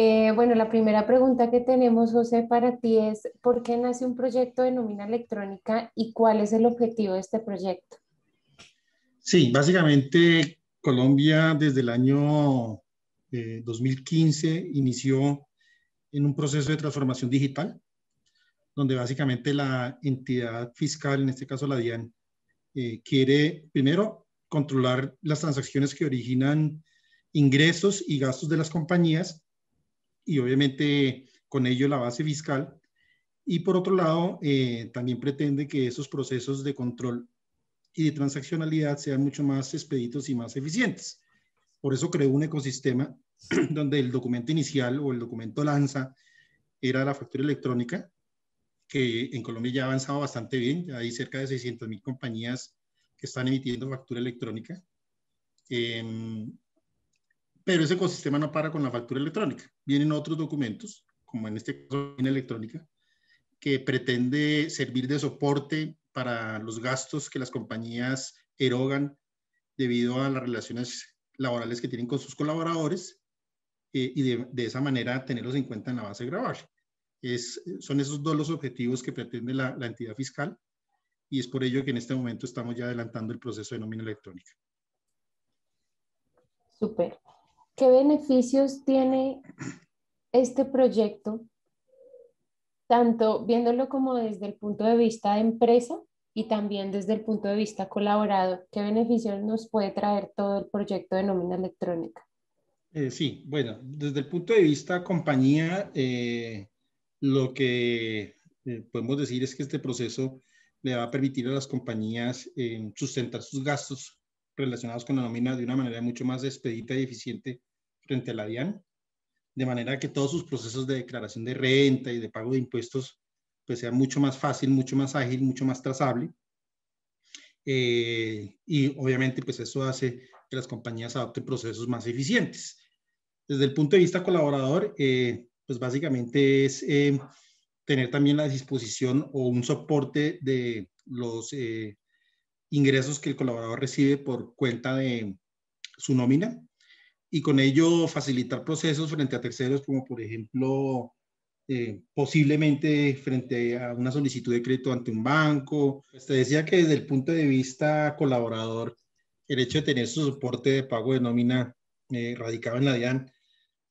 Eh, bueno, la primera pregunta que tenemos, José, para ti es, ¿por qué nace un proyecto de nómina electrónica y cuál es el objetivo de este proyecto? Sí, básicamente Colombia desde el año 2015 eh, inició en un proceso de transformación digital, donde básicamente la entidad fiscal, en este caso la DIAN, eh, quiere primero controlar las transacciones que originan ingresos y gastos de las compañías y obviamente con ello la base fiscal. Y por otro lado, eh, también pretende que esos procesos de control y de transaccionalidad sean mucho más expeditos y más eficientes. Por eso creó un ecosistema donde el documento inicial o el documento lanza era la factura electrónica, que en Colombia ya ha avanzado bastante bien. hay cerca de 600 mil compañías que están emitiendo factura electrónica. Eh, pero ese ecosistema no para con la factura electrónica. Vienen otros documentos, como en este caso en electrónica, que pretende servir de soporte para los gastos que las compañías erogan debido a las relaciones laborales que tienen con sus colaboradores eh, y de, esa manera tenerlos en cuenta en la base de Es, son esos dos los objetivos que pretende la, la entidad fiscal y es por ello que en este momento estamos ya adelantando el proceso de nómina electrónica. Súper. ¿Qué beneficios tiene este proyecto, tanto viéndolo como desde el punto de vista de empresa y también desde el punto de vista colaborado? ¿Qué beneficios nos puede traer todo el proyecto de nómina electrónica? Eh, sí, bueno, desde el punto de vista compañía, eh, lo que eh, podemos decir es que este proceso le va a permitir a las compañías sustentar sus gastos relacionados con la nómina de una manera mucho más expedita y eficiente frente a la DIAN, de manera que todos sus procesos de declaración de renta y de pago de impuestos pues sea mucho más fácil, mucho más ágil, mucho más trazable. Eh, y obviamente pues eso hace que las compañías adopten procesos más eficientes. Desde el punto de vista colaborador, eh, pues básicamente es eh, tener también la disposición o un soporte de los ingresos que el colaborador recibe por cuenta de su nómina, y con ello facilitar procesos frente a terceros, como por ejemplo, eh, posiblemente frente a una solicitud de crédito ante un banco. Usted pues, decía que desde el punto de vista colaborador, el hecho de tener su soporte de pago de nómina eh, radicado en la DIAN,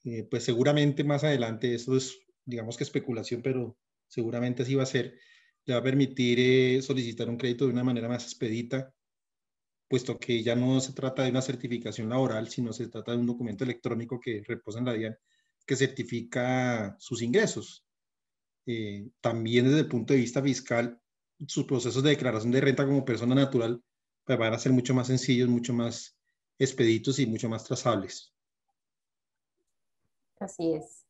eh, pues seguramente más adelante, eso es, digamos que especulación, pero seguramente así va a ser, le va a permitir solicitar un crédito de una manera más expedita puesto que ya no se trata de una certificación laboral, sino se trata de un documento electrónico que reposa en la DIAN que certifica sus ingresos. Eh, también desde el punto de vista fiscal, sus procesos de declaración de renta como persona natural pues, van a ser mucho más sencillos, mucho más expeditos y mucho más trazables. Así es.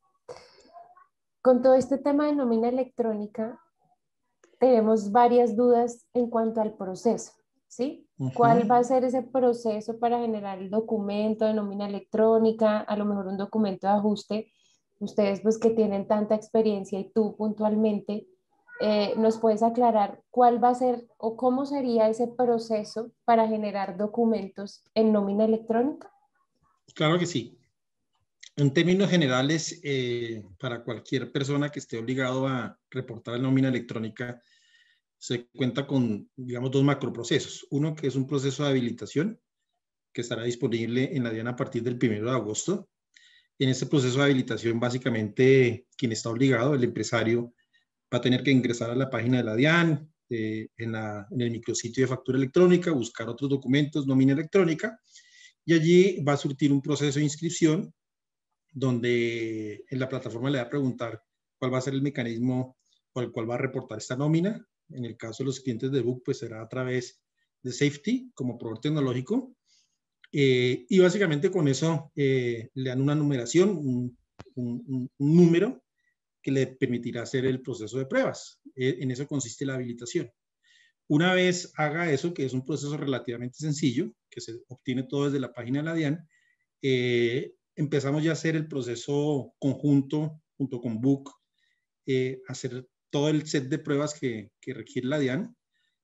Con todo este tema de nómina electrónica, tenemos varias dudas en cuanto al proceso, ¿sí? ¿Cuál va a ser ese proceso para generar el documento de nómina electrónica, a lo mejor un documento de ajuste? Ustedes pues que tienen tanta experiencia y tú puntualmente, eh, ¿nos puedes aclarar cuál va a ser o cómo sería ese proceso para generar documentos en nómina electrónica? Claro que sí. En términos generales, eh, para cualquier persona que esté obligado a reportar en nómina electrónica, se cuenta con, digamos, dos macroprocesos. Uno que es un proceso de habilitación que estará disponible en la DIAN a partir del 1 de agosto. En este proceso de habilitación, básicamente, quien está obligado, el empresario, va a tener que ingresar a la página de la DIAN, eh, en, en, el micrositio de factura electrónica, buscar otros documentos, nómina electrónica, y allí va a surtir un proceso de inscripción donde en la plataforma le va a preguntar cuál va a ser el mecanismo por el cual va a reportar esta nómina, en el caso de los clientes de Book, pues será a través de Safety como proveedor tecnológico. Eh, y básicamente con eso eh, le dan una numeración, un, número que le permitirá hacer el proceso de pruebas. Eh, en eso consiste la habilitación. Una vez haga eso, que es un proceso relativamente sencillo, que se obtiene todo desde la página de la DIAN, empezamos ya a hacer el proceso conjunto junto con Book, hacer todo el set de pruebas que, que requiere la DIAN.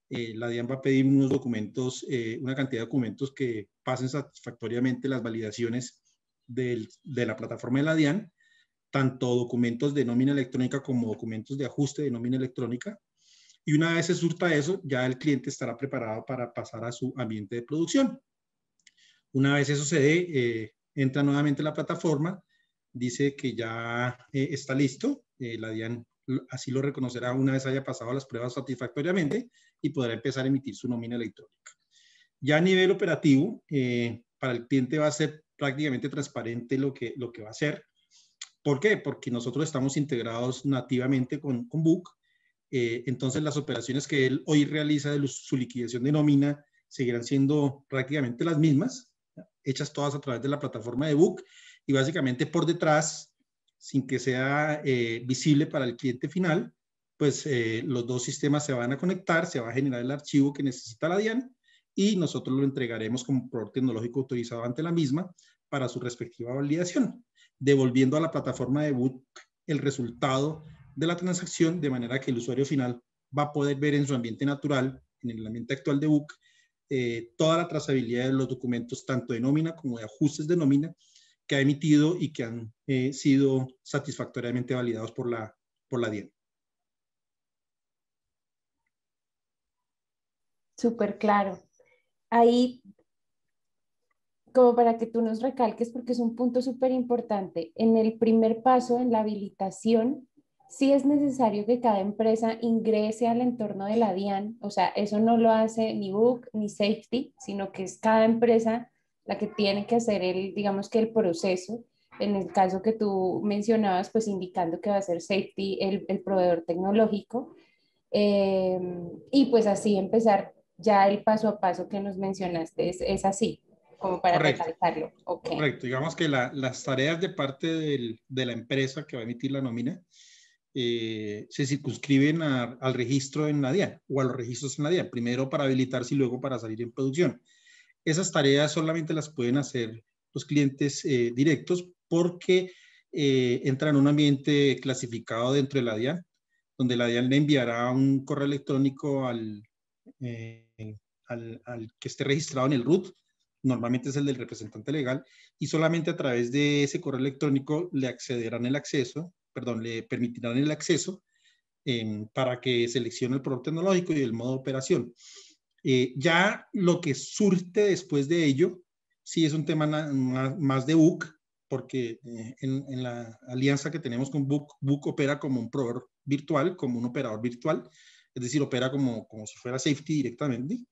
Eh, la DIAN va a pedir unos documentos, eh, una cantidad de documentos que pasen satisfactoriamente las validaciones del, de la plataforma de la DIAN, tanto documentos de nómina electrónica como documentos de ajuste de nómina electrónica. Y una vez se surta eso, ya el cliente estará preparado para pasar a su ambiente de producción. Una vez eso se dé, eh, entra nuevamente la plataforma, dice que ya está listo, la DIAN así lo reconocerá una vez haya pasado las pruebas satisfactoriamente y podrá empezar a emitir su nómina electrónica. Ya a nivel operativo, eh, para el cliente va a ser prácticamente transparente lo que, lo que va a hacer. ¿Por qué? Porque nosotros estamos integrados nativamente con, con Book, eh, entonces las operaciones que él hoy realiza de su liquidación de nómina seguirán siendo prácticamente las mismas, hechas todas a través de la plataforma de Book y básicamente por detrás sin que sea eh, visible para el cliente final, pues eh, los dos sistemas se van a conectar, se va a generar el archivo que necesita la DIAN y nosotros lo entregaremos como proveedor tecnológico autorizado ante la misma para su respectiva validación, devolviendo a la plataforma de Book el resultado de la transacción de manera que el usuario final va a poder ver en su ambiente natural, en el ambiente actual de Book, eh, toda la trazabilidad de los documentos, tanto de nómina como de ajustes de nómina, que ha emitido y que han eh, sido satisfactoriamente validados por la, por la DIAN. E súper claro. Ahí, como para que tú nos recalques, porque es un punto súper importante, en el primer paso, en la habilitación, sí es necesario que cada empresa ingrese al entorno de la DIAN, e o sea, eso no lo hace ni Book ni Safety, sino que es cada empresa la que tiene que hacer el, digamos que el proceso, en el caso que tú mencionabas, pues indicando que va a ser safety el, proveedor tecnológico, eh, y pues así empezar ya el paso a paso que nos mencionaste, es, así, como para recalcarlo. Correcto, digamos que las tareas de parte de la empresa que va a emitir la nómina, eh, se circunscriben al registro en la DIAN o a los registros en la DIAN, primero para habilitarse y luego para salir en producción. Esas tareas solamente las pueden hacer los clientes eh, directos porque eh, entran en un ambiente clasificado dentro de la DIAN, donde la DIAN le enviará un correo electrónico al, eh, que esté registrado en el RUT, normalmente es el del representante legal, y solamente a través de ese correo electrónico le accederán el acceso, perdón, le permitirán el acceso em, para que seleccione el producto tecnológico y el modo de operación. Eh, ya lo que surte después de ello, sí es un tema más de Book, porque eh, en, la alianza que tenemos con Book, Book opera como un proveedor virtual, como un operador virtual, es decir, opera como, como si fuera safety directamente.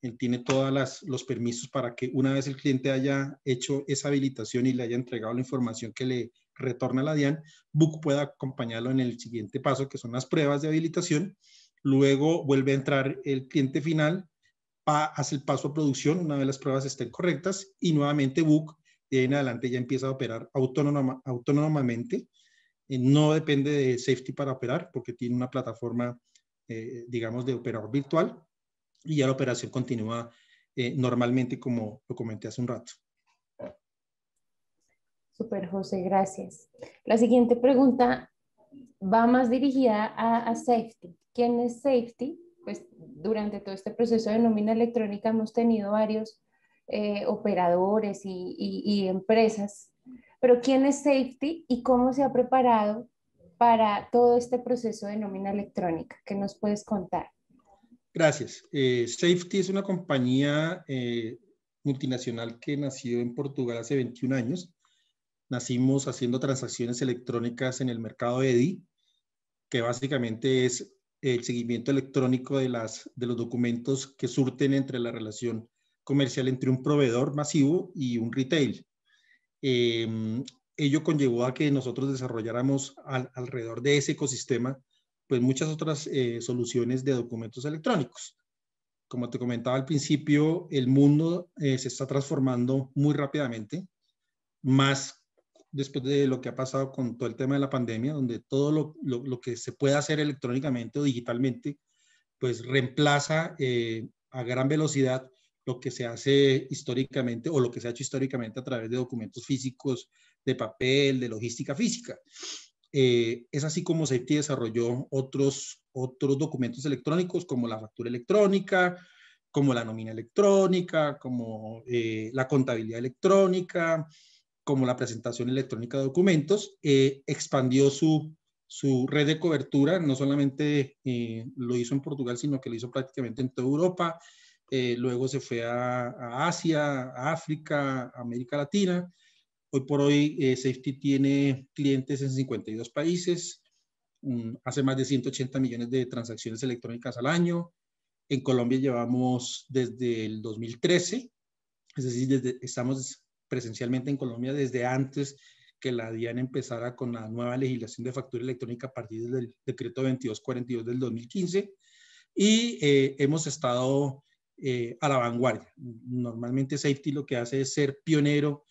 Él tiene todos los permisos para que una vez el cliente haya hecho esa habilitación y le haya entregado la información que le retorna la DIAN, Book pueda acompañarlo en el siguiente paso, que son las pruebas de habilitación. Luego vuelve a entrar el cliente final, hace el paso a producción una vez las pruebas estén correctas y nuevamente Book de ahí en adelante ya empieza a operar autónoma, autónomamente. Eh, no depende de Safety para operar porque tiene una plataforma, eh, digamos, de operador virtual y ya la operación continúa eh, normalmente como lo comenté hace un rato. Super, José, gracias. La siguiente pregunta va más dirigida a Safety. ¿Quién es Safety pues durante todo este proceso de nómina electrónica hemos tenido varios eh, operadores y, empresas, pero ¿quién es Safety y cómo se ha preparado para todo este proceso de nómina electrónica? ¿Qué nos puedes contar? Gracias. Eh, Safety es una compañía eh, multinacional que nació en Portugal hace 21 años. Nacimos haciendo transacciones electrónicas en el mercado EDI, que básicamente es el seguimiento electrónico de, las, de los documentos que surten entre la relación comercial entre un proveedor masivo y un retail. Em, ello conllevó a que nosotros desarrolláramos alrededor de ese ecosistema pues muchas otras eh, soluciones de documentos electrónicos. Como te comentaba al principio, el mundo eh, se está transformando muy rápidamente, más después de lo que ha pasado con todo el tema de la pandemia, donde todo lo, que se puede hacer electrónicamente o digitalmente, pues reemplaza eh, a gran velocidad lo que se hace históricamente o lo que se ha hecho históricamente a través de documentos físicos, de papel, de logística física. Eh, es así como Safety desarrolló otros, otros documentos electrónicos como la factura electrónica, como la nómina electrónica, como eh, la contabilidad electrónica, como la presentación electrónica de documentos, eh, expandió su, su red de cobertura, no solamente eh, lo hizo en Portugal, sino que lo hizo prácticamente en toda Europa, eh, luego se fue a, Asia, a África, a América Latina. Hoy por hoy Safety tiene clientes en 52 países, mm, hace más de 180 millones de transacciones electrónicas al año. En Colombia llevamos desde el 2013, es decir, desde, estamos presencialmente en Colombia desde antes que la DIAN empezara con la nueva legislación de factura electrónica a partir del decreto 2242 del 2015 y eh, hemos estado eh, a la vanguardia. Normalmente Safety lo que hace es ser pionero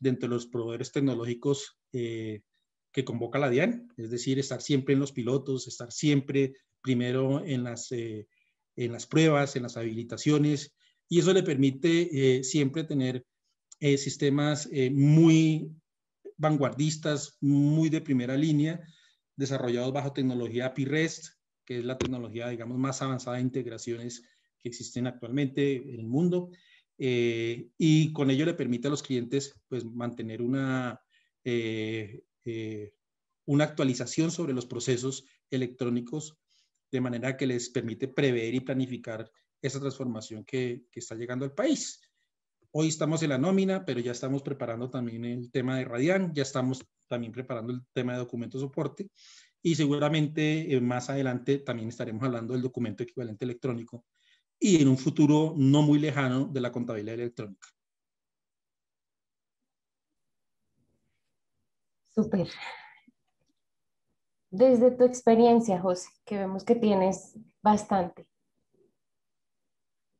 dentro de los proveedores tecnológicos eh, que convoca la DIAN, es decir, estar siempre en los pilotos, estar siempre primero en las, en las pruebas, en las habilitaciones, y eso le permite siempre tener eh, sistemas eh, muy vanguardistas, muy de primera línea, desarrollados bajo tecnología API REST, que es la tecnología, digamos, más avanzada de integraciones que existen actualmente en el mundo. Eh, y con ello le permite a los clientes pues, mantener una, una actualización sobre los procesos electrónicos de manera que les permite prever y planificar esa transformación que está llegando al país. Hoy estamos en la nómina, pero ya estamos preparando también el tema de Radian, ya estamos también preparando el tema de documento soporte y seguramente eh, más adelante también estaremos hablando del documento equivalente electrónico y en un futuro no muy lejano de la contabilidad electrónica. Súper. Desde tu experiencia, José, que vemos que tienes bastante,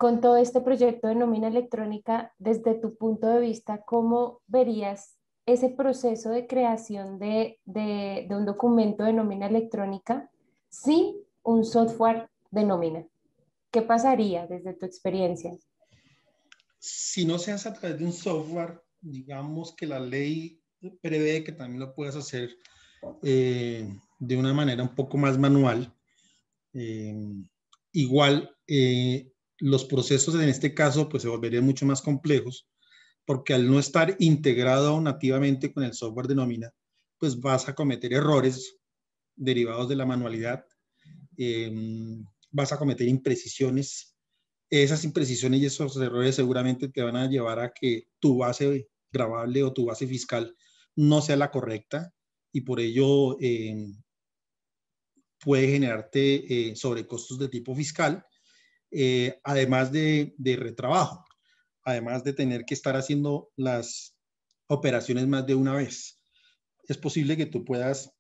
con todo este proyecto de nómina electrónica, desde tu punto de vista, ¿cómo verías ese proceso de creación de, un documento de nómina electrónica sin un software de nómina? ¿Qué pasaría desde tu experiencia? Si no se hace a través de un software, digamos que la ley prevé que también lo puedas hacer eh, de una manera un poco más manual. Eh, igual, eh, los procesos en este caso pues se volverían mucho más complejos porque al no estar integrado nativamente con el software de nómina, pues vas a cometer errores derivados de la manualidad, em, vas a cometer imprecisiones. Esas imprecisiones y esos errores seguramente te van a llevar a que tu base grabable o tu base fiscal no sea la correcta y por ello em, puede generarte eh, sobrecostos de tipo fiscal eh, además de, retrabajo, además de tener que estar haciendo las operaciones más de una vez. Es posible que tú puedas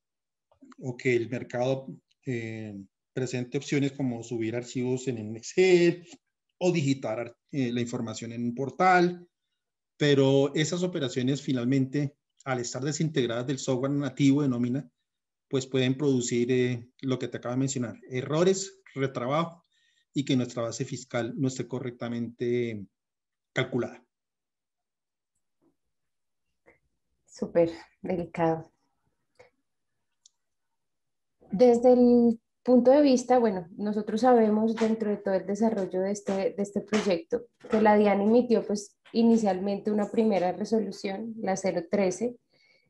o que el mercado eh, presente opciones como subir archivos en un Excel o digitar eh, la información en un portal, pero esas operaciones finalmente, al estar desintegradas del software nativo de nómina, pues pueden producir lo que te acabo de mencionar, errores, retrabajo y que nuestra base fiscal no esté correctamente calculada. Súper delicado. Desde el punto de vista, bueno, nosotros sabemos dentro de todo el desarrollo de este, de este proyecto que la DIAN emitió pues inicialmente una primera resolución, la 013,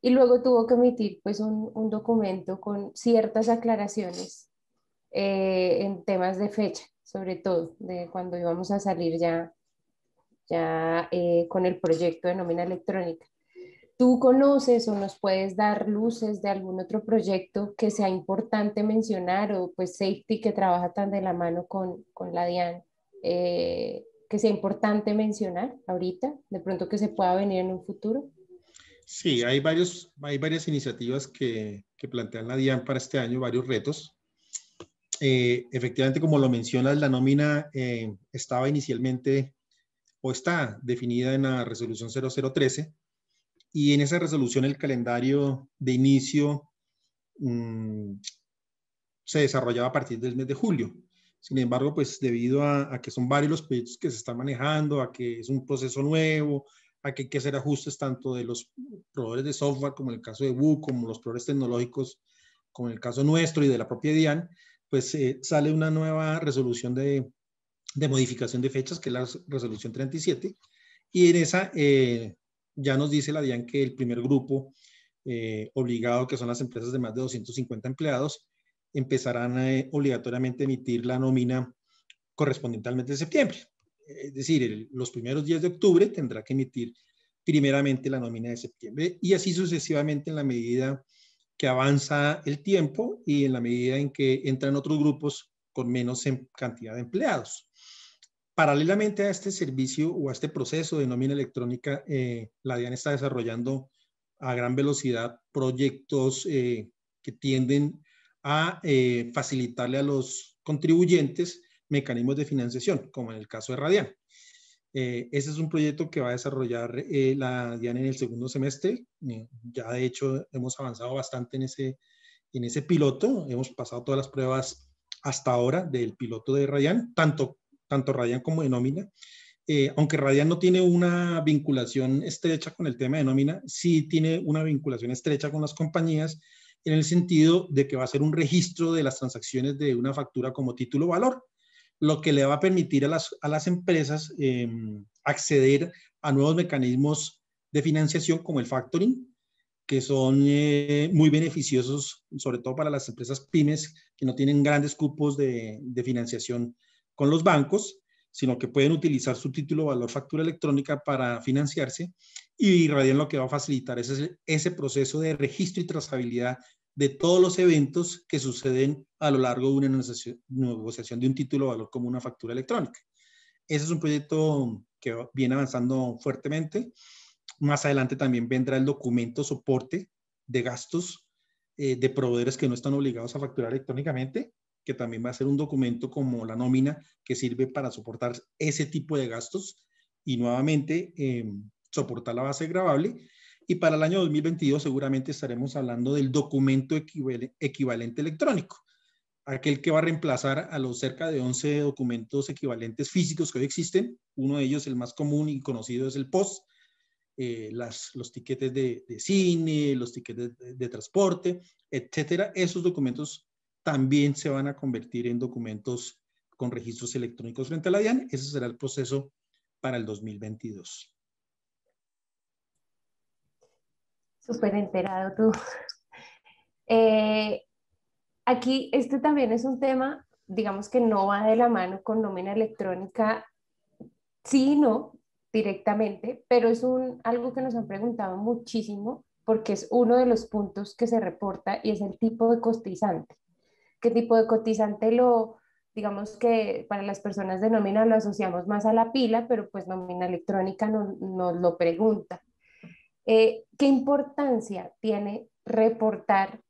y luego tuvo que emitir pues un, un documento con ciertas aclaraciones eh, en temas de fecha sobre todo, de cuando íbamos a salir ya, ya eh, con el proyecto de nómina electrónica. ¿Tú conoces o nos puedes dar luces de algún otro proyecto que sea importante mencionar o pues Safety que trabaja tan de la mano con, la DIAN, eh, que sea importante mencionar ahorita, de pronto que se pueda venir en un futuro? Sí, hay, varios, hay varias iniciativas que, que plantean la DIAN para este año, varios retos. Eh, efectivamente, como lo mencionas, la nómina eh, estaba inicialmente o está definida en la resolución 0013 y en esa resolución el calendario de inicio mm, se desarrollaba a partir del mes de julio. Sin embargo, pues debido a, que son varios los proyectos que se están manejando, a que es un proceso nuevo, a que hay que hacer ajustes tanto de los proveedores de software como en el caso de WU, como los proveedores tecnológicos como en el caso nuestro y de la propia DIAN, pues eh, sale una nueva resolución de, modificación de fechas, que es la resolución 37, y en esa eh, ya nos dice la DIAN que el primer grupo eh, obligado, que son las empresas de más de 250 empleados, empezarán a, obligatoriamente a emitir la nómina correspondientemente de septiembre. Es decir, los primeros días de octubre tendrá que emitir primeramente la nómina de septiembre y así sucesivamente en la medida que avanza el tiempo y en la medida en que entran otros grupos con menos em, cantidad de empleados. Paralelamente a este servicio o a este proceso de nómina electrónica, eh, la DIAN está desarrollando a gran velocidad proyectos eh, que tienden a eh, facilitarle a los contribuyentes mecanismos de financiación, como en el caso de Radian. Eh, ese es un proyecto que va a desarrollar eh, la DIAN en el segundo semestre. Eh, ya de hecho hemos avanzado bastante en ese, en ese piloto. Hemos pasado todas las pruebas hasta ahora del piloto de Radian, tanto, tanto Radian como de nómina. aunque Radian no tiene una vinculación estrecha con el tema de nómina, sí tiene una vinculación estrecha con las compañías en el sentido de que va a ser un registro de las transacciones de una factura como título valor lo que le va a permitir a las, empresas em, acceder a nuevos mecanismos de financiación como el factoring, que son eh, muy beneficiosos, sobre todo para las empresas pymes que no tienen grandes cupos de, financiación con los bancos, sino que pueden utilizar su título valor factura electrónica para financiarse y Radian lo que va a facilitar es ese proceso de registro y trazabilidad de todos los eventos que suceden a lo largo de una negociación de un título de valor como una factura electrónica. Ese es un proyecto que viene avanzando fuertemente. Más adelante también vendrá el documento soporte de gastos eh, de proveedores que no están obligados a facturar electrónicamente, que también va a ser un documento como la nómina que sirve para soportar ese tipo de gastos y nuevamente eh, soportar la base grabable y para el año 2022 seguramente estaremos hablando del documento equivalente electrónico, aquel que va a reemplazar a los cerca de 11 documentos equivalentes físicos que hoy existen. Uno de ellos, el más común y conocido, es el POS, eh, las, los tiquetes de, cine, los tiquetes de, transporte, etcétera. Esos documentos también se van a convertir en documentos con registros electrónicos frente a la DIAN. Ese será el proceso para el 2022. súper enterado tú. Eh, aquí este también es un tema, digamos que no va de la mano con nómina electrónica, sí no directamente, pero es un, algo que nos han preguntado muchísimo porque es uno de los puntos que se reporta y es el tipo de cotizante. ¿Qué tipo de cotizante lo, digamos que para las personas de nómina lo asociamos más a la pila, pero pues nómina electrónica nos lo pregunta. Eh, ¿Qué importancia tiene reportar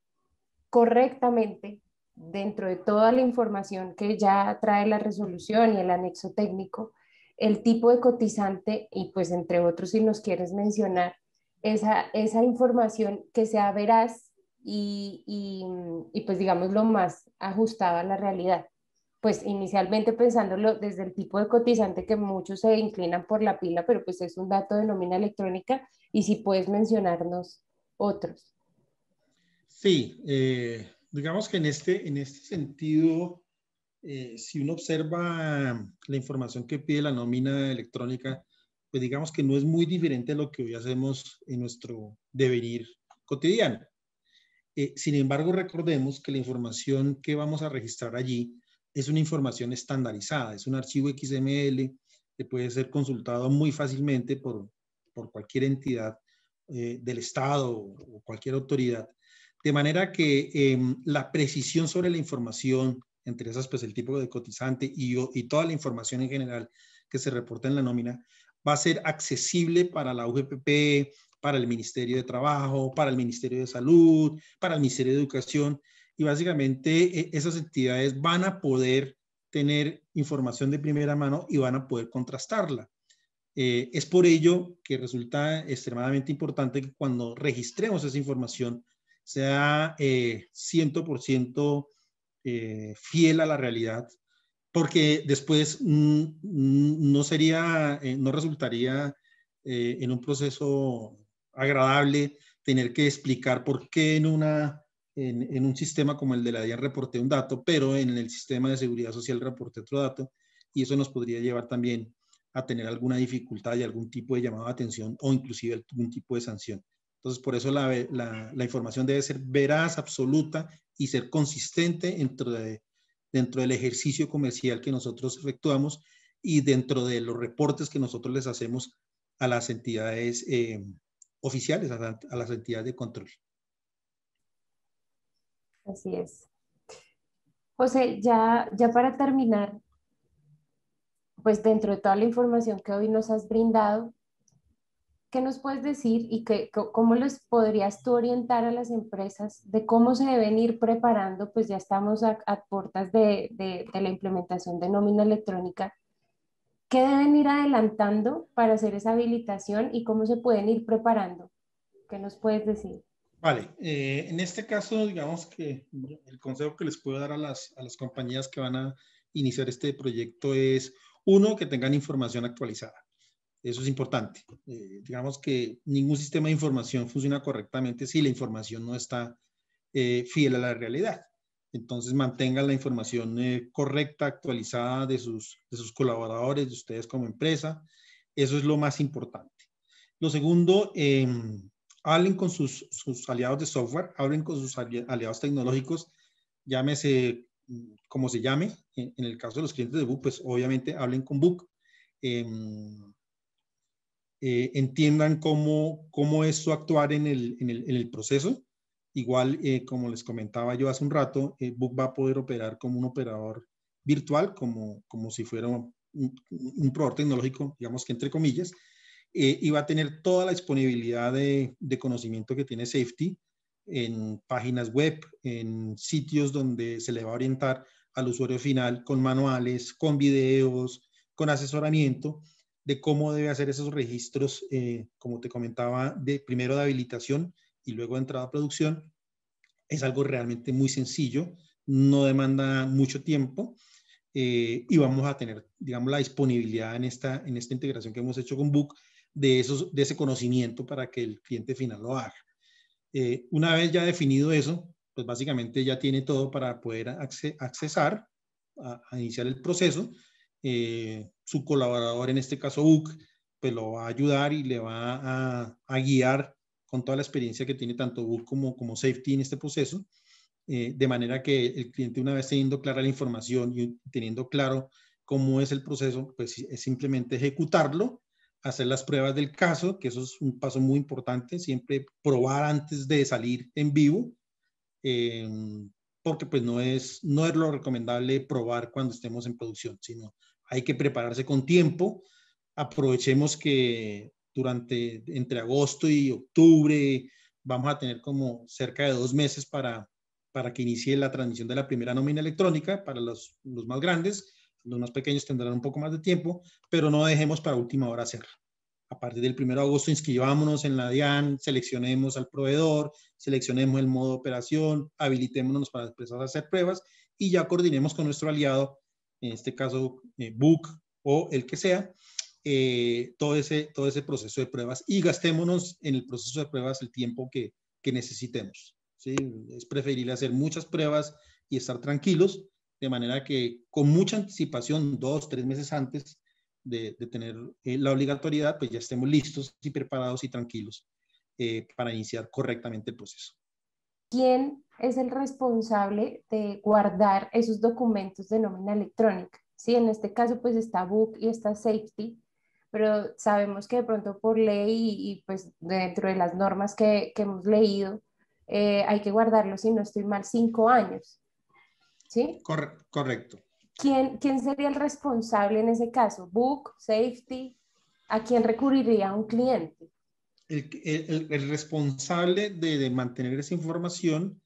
correctamente dentro de toda la información que ya trae la resolución y el anexo técnico, el tipo de cotizante y pues entre otros si nos quieres mencionar esa, esa información que sea veraz y, y pues digamos lo más ajustada a la realidad pues inicialmente pensándolo desde el tipo de cotizante que muchos se inclinan por la pila, pero pues es un dato de nómina electrónica y si puedes mencionarnos otros. Sí, eh, digamos que en este, en este sentido, eh, si uno observa la información que pide la nómina electrónica, pues digamos que no es muy diferente a lo que hoy hacemos en nuestro devenir cotidiano. Eh, sin embargo, recordemos que la información que vamos a registrar allí es una información estandarizada, es un archivo XML que puede ser consultado muy fácilmente por, cualquier entidad eh, del Estado o cualquier autoridad. De manera que em, la precisión sobre la información, entre esas pues el tipo de cotizante y, y toda la información en general que se reporta en la nómina, va a ser accesible para la UGPP, para el Ministerio de Trabajo, para el Ministerio de Salud, para el Ministerio de Educación, y básicamente eh, esas entidades van a poder tener información de primera mano y van a poder contrastarla. Eh, es por ello que resulta extremadamente importante que cuando registremos esa información sea eh, 100% eh, fiel a la realidad, porque después mm, mm, no sería, no resultaría en un proceso agradable tener que explicar por qué en una en, un sistema como el de la DIAN reporté un dato, pero en el sistema de seguridad social reporté otro dato, y eso nos podría llevar también a tener alguna dificultad y algún tipo de llamado de atención o inclusive algún tipo de sanción. Entonces, por eso la, información debe ser veraz, absoluta y ser consistente dentro, dentro del ejercicio comercial que nosotros efectuamos y dentro de los reportes que nosotros les hacemos a las entidades eh, oficiales, a las entidades de control. Así es. José, ya, ya para terminar, pues dentro de toda la información que hoy nos has brindado, ¿qué nos puedes decir y cómo les podrías tú orientar a las empresas de cómo se deben ir preparando? Pues ya estamos a, puertas de, de la implementación de nómina electrónica. ¿Qué deben ir adelantando para hacer esa habilitación y cómo se pueden ir preparando? ¿Qué nos puedes decir? Vale, eh, en este caso, digamos que el consejo que les puedo dar a las, a las compañías que van a iniciar este proyecto es, uno, que tengan información actualizada. Eso es importante. Eh, digamos que ningún sistema de información funciona correctamente si la información no está eh, fiel a la realidad. Entonces, mantengan la información correcta, actualizada de sus, de sus colaboradores, de ustedes como empresa. Eso es lo más importante. Lo segundo, em, hablen con sus, sus aliados de software, hablen con sus aliados tecnológicos, llámese mm, como se llame, en, el caso de los clientes de Book, pues obviamente hablen con Book. Em, eh, entiendan cómo, cómo es su actuar en el, en el, el proceso. Igual, eh, como les comentaba yo hace un rato, eh, Book va a poder operar como un operador virtual, como, como si fuera un, un, un proveedor tecnológico, digamos que entre comillas, eh, y va a tener toda la disponibilidad de, conocimiento que tiene Safety en páginas web, en sitios donde se le va a orientar al usuario final con manuales, con videos, con asesoramiento de cómo debe hacer esos registros, eh, como te comentaba, de primero de habilitación y luego de entrada a producción. Es algo realmente muy sencillo, no demanda mucho tiempo eh, y vamos a tener, digamos, la disponibilidad en esta, en esta integración que hemos hecho con Book de, esos, de ese conocimiento para que el cliente final lo haga. Eh, una vez ya definido eso, pues básicamente ya tiene todo para poder accesar, a, iniciar el proceso. Eh, su colaborador, en este caso UC, pues lo va a ayudar y le va a, guiar con toda la experiencia que tiene tanto UC como, como Safety en este proceso, eh, de manera que el cliente una vez teniendo clara la información y teniendo claro cómo es el proceso, pues es simplemente ejecutarlo hacer las pruebas del caso, que eso es un paso muy importante, siempre probar antes de salir en vivo, eh, porque pues no es, no es lo recomendable probar cuando estemos en producción, sino hay que prepararse con tiempo. Aprovechemos que durante, entre agosto y octubre, vamos a tener como cerca de dos meses para, que inicie la transmisión de la primera nómina electrónica para los, los más grandes los más pequeños tendrán un poco más de tiempo, pero no dejemos para última hora hacer. A partir del 1 de agosto inscribámonos en la DIAN, seleccionemos al proveedor, seleccionemos el modo de operación, habilitémonos para empezar a hacer pruebas y ya coordinemos con nuestro aliado, en este caso eh, BUC o el que sea, eh, todo, ese, todo ese proceso de pruebas y gastémonos en el proceso de pruebas el tiempo que, que necesitemos. ¿sí? Es preferible hacer muchas pruebas y estar tranquilos de manera que con mucha anticipación, dos, tres meses antes de, tener eh, la obligatoriedad, pues ya estemos listos y preparados y tranquilos eh, para iniciar correctamente el proceso. ¿Quién es el responsable de guardar esos documentos de nómina electrónica? Sí, en este caso pues está Book y está Safety, pero sabemos que de pronto por ley y, pues dentro de las normas que, hemos leído, eh, hay que guardarlo, si no estoy mal, cinco años. ¿Sí? correcto. ¿Quién, sería el responsable en ese caso? ¿Book, safety? ¿A quién recurriría un cliente? El, responsable de, mantener esa información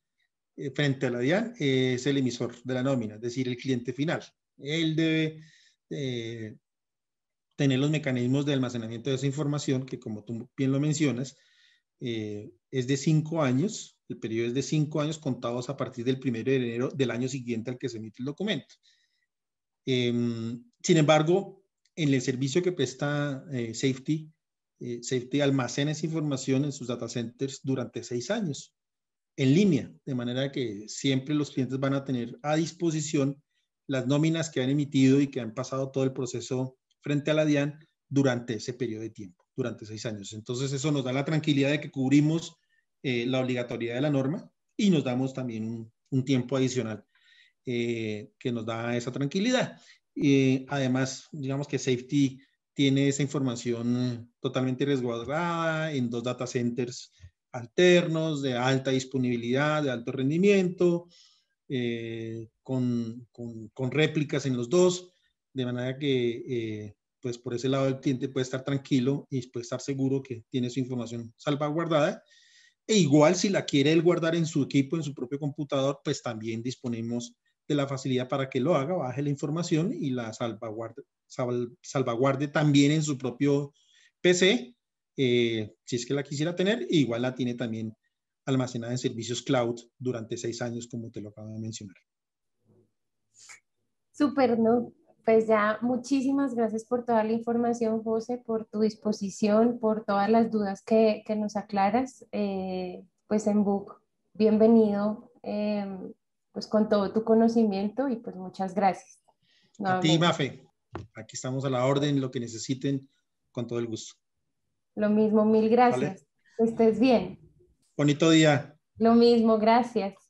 eh, frente a la DIAN es el emisor de la nómina, es decir, el cliente final. Él debe eh, tener los mecanismos de almacenamiento de esa información, que como tú bien lo mencionas, eh, es de cinco años el periodo es de cinco años contados a partir del primero de enero del año siguiente al que se emite el documento. Em, sin embargo, en el servicio que presta eh, Safety, eh, Safety almacena esa información en sus data centers durante seis años en línea, de manera que siempre los clientes van a tener a disposición las nóminas que han emitido y que han pasado todo el proceso frente a la DIAN durante ese periodo de tiempo, durante seis años. Entonces eso nos da la tranquilidad de que cubrimos eh, la obligatoriedad de la norma y nos damos también un, tiempo adicional eh, que nos da esa tranquilidad. Eh, además, digamos que Safety tiene esa información totalmente resguardada en dos data centers alternos de alta disponibilidad, de alto rendimiento, eh, con, con, réplicas en los dos, de manera que pues por ese lado el cliente puede estar tranquilo y puede estar seguro que tiene su información salvaguardada e igual si la quiere él guardar en su equipo, en su propio computador, pues también disponemos de la facilidad para que lo haga, baje la información y la salvaguarde, también en su propio PC, eh, si es que la quisiera tener, igual la tiene también almacenada en servicios cloud durante seis años, como te lo acabo de mencionar. Super, ¿no? pues ya muchísimas gracias por toda la información, José, por tu disposición, por todas las dudas que, nos aclaras. Eh, pues en Book, bienvenido em, pues con todo tu conocimiento y pues muchas gracias. A ti, Mafe. Aquí estamos a la orden, lo que necesiten, con todo el gusto. Lo mismo, mil gracias. que Estés bien. Bonito día. Lo mismo, gracias.